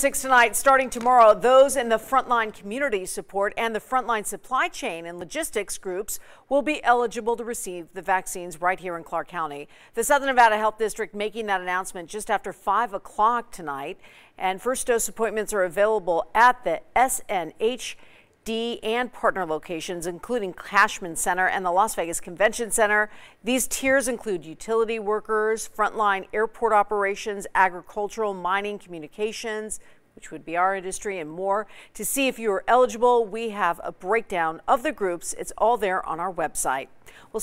6 tonight, starting tomorrow, those in the frontline community support and the frontline supply chain and logistics groups will be eligible to receive the vaccines right here in Clark County. The Southern Nevada Health District making that announcement just after 5 o'clock tonight. And first dose appointments are available at the SNH and partner locations, including Cashman Center and the Las Vegas Convention Center. These tiers include utility workers, frontline airport operations, agricultural, mining, communications, which would be our industry, and more. To see if you are eligible, we have a breakdown of the groups. It's all there on our website. We'll